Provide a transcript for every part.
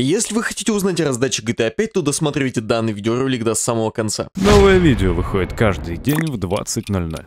Если вы хотите узнать о раздаче GTA 5, то досмотрите данный видеоролик до самого конца. Новое видео выходит каждый день в 20.00.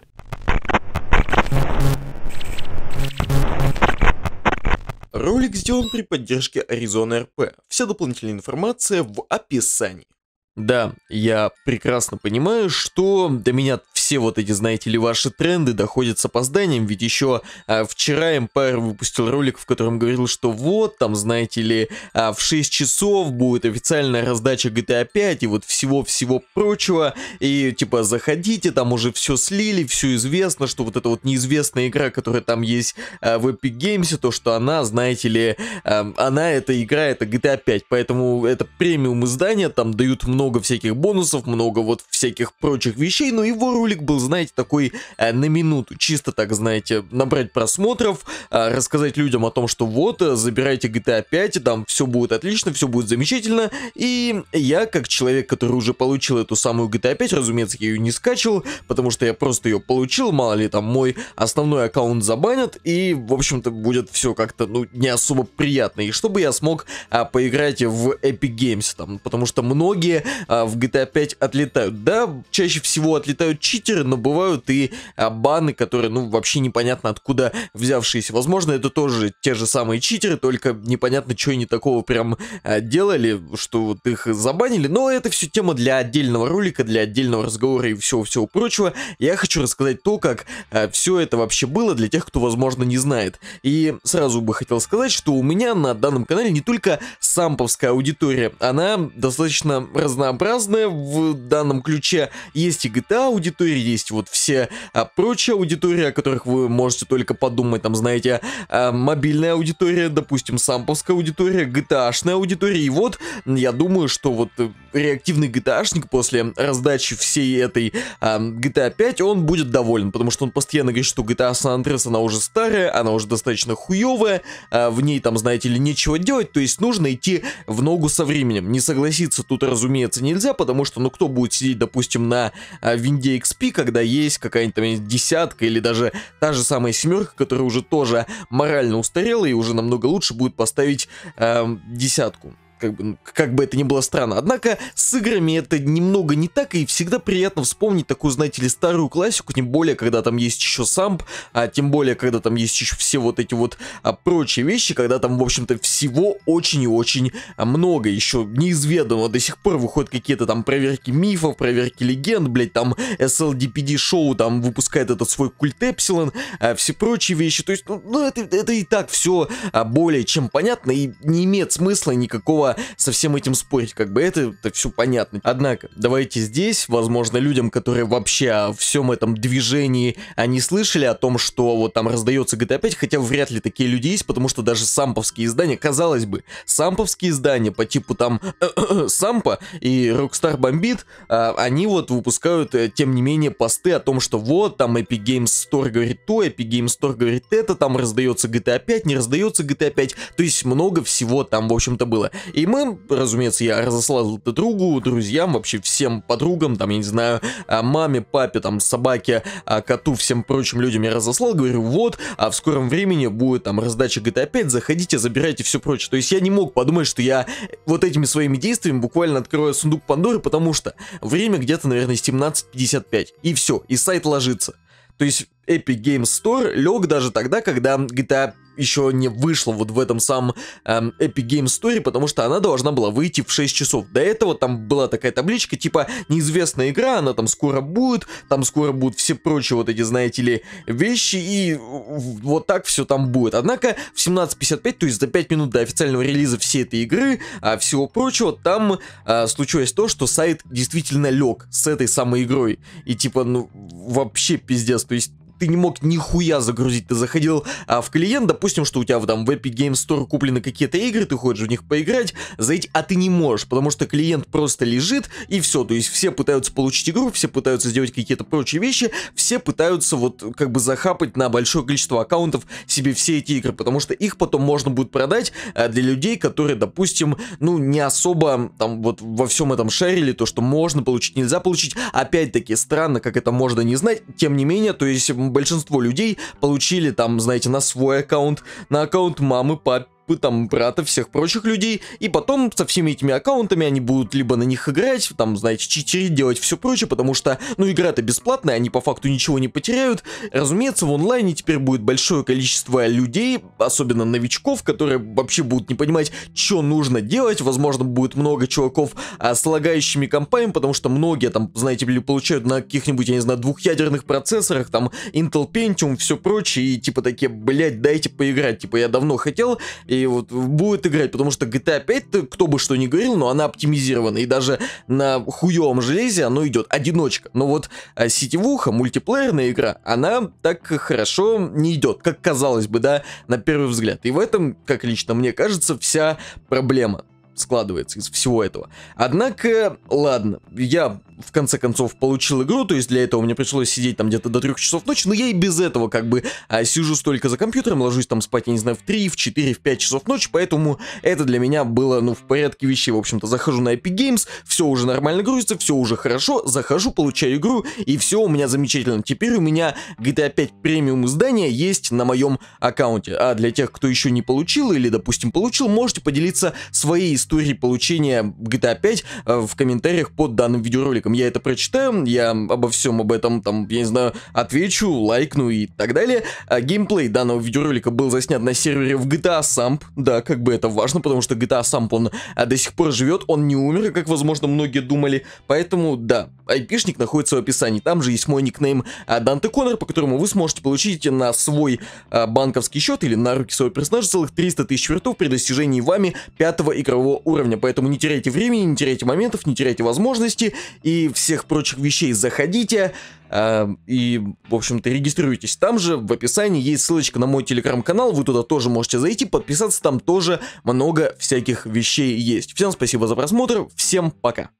Ролик сделан при поддержке Arizona RP. Вся дополнительная информация в описании. Да, я прекрасно понимаю, что до меня все вот эти, знаете ли, ваши тренды доходят с опозданием, ведь еще а, вчера Empire выпустил ролик, в котором говорил, что вот, там, знаете ли, а, в 6 часов будет официальная раздача GTA 5 и вот всего-всего прочего, и типа заходите, там уже все слили, все известно, что вот эта вот неизвестная игра, которая там есть а, в Epic Games, то, что она, знаете ли, а, она, эта игра, это GTA 5, поэтому это премиум издание, там дают много всяких бонусов, много вот всяких прочих вещей, но ну его ролик ролик был, знаете, такой э, на минуту, чисто так, знаете, набрать просмотров, э, рассказать людям о том, что вот, э, забирайте GTA 5, там все будет отлично, все будет замечательно, и я, как человек, который уже получил эту самую GTA 5, разумеется, я ее не скачивал, потому что я просто ее получил, мало ли там мой основной аккаунт забанят, и, в общем-то, будет все как-то, ну, не особо приятно, и чтобы я смог а, поиграть в Epic Games, там, потому что многие а, в GTA 5 отлетают, да, чаще всего отлетают читеры, читеры, но бывают и а, баны, которые, ну, вообще непонятно откуда взявшиеся. Возможно, это тоже те же самые читеры, только непонятно, что они такого прям а, делали, что вот их забанили. Но это все тема для отдельного ролика, для отдельного разговора и всего-всего прочего. Я хочу рассказать то, как а, все это вообще было для тех, кто, возможно, не знает. И сразу бы хотел сказать, что у меня на данном канале не только самповская аудитория, она достаточно разнообразная в данном ключе. Есть и GTA аудитория, есть вот все а, прочая аудитория, о которых вы можете только подумать, там, знаете, а, мобильная аудитория, допустим, самповская аудитория, GTA-шная аудитория, и вот, я думаю, что вот э, реактивный GTA-шник после раздачи всей этой а, GTA 5, он будет доволен, потому что он постоянно говорит, что GTA San Andreas, она уже старая, она уже достаточно хуевая, а, в ней там, знаете ли, нечего делать, то есть нужно идти в ногу со временем. Не согласиться тут, разумеется, нельзя, потому что, ну, кто будет сидеть, допустим, на а, Винде Express, PvP, когда есть какая-нибудь там десятка или даже та же самая семерка, которая уже тоже морально устарела и уже намного лучше будет поставить э, десятку как бы, ну, как бы это ни было странно. Однако с играми это немного не так, и всегда приятно вспомнить такую, знаете ли, старую классику, тем более, когда там есть еще самп, а тем более, когда там есть еще все вот эти вот а, прочие вещи, когда там, в общем-то, всего очень и очень а, много, еще неизведанного до сих пор выходят какие-то там проверки мифов, проверки легенд, блять, там SLDPD шоу там выпускает этот свой культ Эпсилон, а, все прочие вещи, то есть, ну, ну это, это и так все а, более чем понятно, и не имеет смысла никакого со всем этим спорить, как бы это, это все понятно. Однако, давайте здесь, возможно, людям, которые вообще о всем этом движении, они слышали о том, что вот там раздается GTA 5, хотя вряд ли такие люди есть, потому что даже самповские издания, казалось бы, самповские издания по типу там Сампа и Rockstar Бомбит, а, они вот выпускают, э, тем не менее, посты о том, что вот там Epic Games Store говорит то, Epic Games Store говорит это, там раздается GTA 5, не раздается GTA 5, то есть много всего там, в общем-то, было. И мы, разумеется, я разослал это другу, друзьям, вообще всем подругам, там, я не знаю, а, маме, папе, там, собаке, а, коту, всем прочим людям я разослал, говорю, вот, а в скором времени будет там раздача GTA 5, а заходите, забирайте все прочее. То есть я не мог подумать, что я вот этими своими действиями буквально открою сундук Пандоры, потому что время где-то, наверное, 17.55, и все, и сайт ложится. То есть Epic Games Store лег даже тогда, когда GTA еще не вышла вот в этом самом эм, Epic Game Story, потому что она должна была выйти в 6 часов. До этого там была такая табличка, типа, неизвестная игра, она там скоро будет, там скоро будут все прочие вот эти, знаете ли, вещи, и вот так все там будет. Однако в 17.55, то есть за 5 минут до официального релиза всей этой игры, а всего прочего, там а, случилось то, что сайт действительно лег с этой самой игрой. И типа, ну, вообще пиздец, то есть ты не мог нихуя загрузить. Ты заходил а, в клиент, допустим, что у тебя там в Epic Game Store куплены какие-то игры, ты хочешь в них поиграть, зайти, а ты не можешь, потому что клиент просто лежит, и все, то есть все пытаются получить игру, все пытаются сделать какие-то прочие вещи, все пытаются вот как бы захапать на большое количество аккаунтов себе все эти игры, потому что их потом можно будет продать э, для людей, которые, допустим, ну, не особо там вот во всем этом шарили, то, что можно получить, нельзя получить, опять-таки странно, как это можно не знать, тем не менее, то есть большинство людей получили там, знаете, на свой аккаунт, аккаунт, на аккаунт мамы, пап, там брата, всех прочих людей, и потом со всеми этими аккаунтами они будут либо на них играть, там, знаете, читерить, делать все прочее, потому что, ну, игра-то бесплатная, они по факту ничего не потеряют. Разумеется, в онлайне теперь будет большое количество людей, особенно новичков, которые вообще будут не понимать, что нужно делать, возможно, будет много чуваков а, с лагающими компами, потому что многие там, знаете ли, получают на каких-нибудь, я не знаю, двухъядерных процессорах, там, Intel Pentium, все прочее, и типа такие, блять дайте поиграть, типа я давно хотел, и вот будет играть, потому что GTA 5, кто бы что ни говорил, но она оптимизирована, и даже на хуевом железе оно идет одиночка. Но вот а, сетевуха, мультиплеерная игра, она так хорошо не идет, как казалось бы, да, на первый взгляд. И в этом, как лично мне кажется, вся проблема складывается из всего этого. Однако, ладно, я в конце концов получил игру, то есть для этого мне пришлось сидеть там где-то до 3 часов ночи, но я и без этого как бы а, сижу столько за компьютером, ложусь там спать, я не знаю, в 3, в 4, в 5 часов ночи, поэтому это для меня было, ну, в порядке вещей, в общем-то, захожу на Epic Games, все уже нормально грузится, все уже хорошо, захожу, получаю игру, и все у меня замечательно. Теперь у меня GTA 5 премиум издание есть на моем аккаунте, а для тех, кто еще не получил или, допустим, получил, можете поделиться своей историей получения GTA 5 э, в комментариях под данным видеороликом подписчикам. Я это прочитаю, я обо всем об этом, там, я не знаю, отвечу, лайкну и так далее. А геймплей данного видеоролика был заснят на сервере в GTA Samp. Да, как бы это важно, потому что GTA Samp, он а, до сих пор живет, он не умер, как, возможно, многие думали. Поэтому, да, айпишник находится в описании. Там же есть мой никнейм а, Данте Коннор, по которому вы сможете получить на свой а, банковский счет или на руки своего персонажа целых 300 тысяч вертов при достижении вами пятого игрового уровня. Поэтому не теряйте времени, не теряйте моментов, не теряйте возможности и всех прочих вещей заходите. Э, и, в общем-то, регистрируйтесь. Там же в описании есть ссылочка на мой телеграм-канал, вы туда тоже можете зайти, подписаться, там тоже много всяких вещей есть. Всем спасибо за просмотр, всем пока.